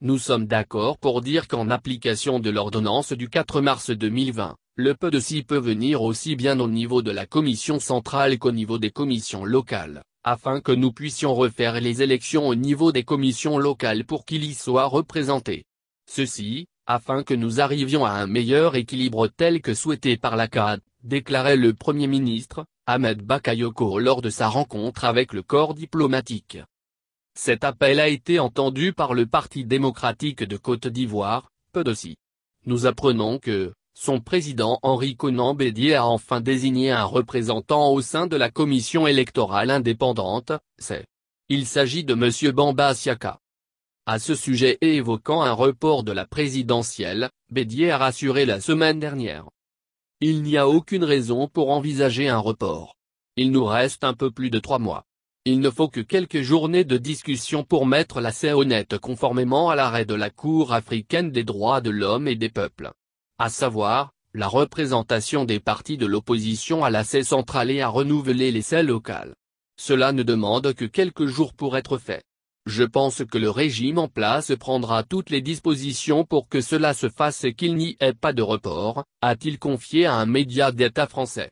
Nous sommes d'accord pour dire qu'en application de l'ordonnance du 4 mars 2020, le peu de ci peut venir aussi bien au niveau de la commission centrale qu'au niveau des commissions locales, afin que nous puissions refaire les élections au niveau des commissions locales pour qu'il y soit représenté. Ceci, afin que nous arrivions à un meilleur équilibre tel que souhaité par la CAD, déclarait le Premier ministre, Ahmed Bakayoko lors de sa rencontre avec le corps diplomatique. Cet appel a été entendu par le Parti démocratique de Côte d'Ivoire, peu de si. Nous apprenons que, son président Henri Conan Bédier a enfin désigné un représentant au sein de la commission électorale indépendante, c'est. Il s'agit de M. Bamba Siaka. À ce sujet et évoquant un report de la présidentielle, Bédier a rassuré la semaine dernière. Il n'y a aucune raison pour envisager un report. Il nous reste un peu plus de trois mois. Il ne faut que quelques journées de discussion pour mettre la honnête conformément à l'arrêt de la Cour africaine des droits de l'homme et des peuples. À savoir, la représentation des partis de l'opposition à la e central et à renouveler l'essai e local. Cela ne demande que quelques jours pour être fait. Je pense que le régime en place prendra toutes les dispositions pour que cela se fasse et qu'il n'y ait pas de report, a-t-il confié à un média d'État français.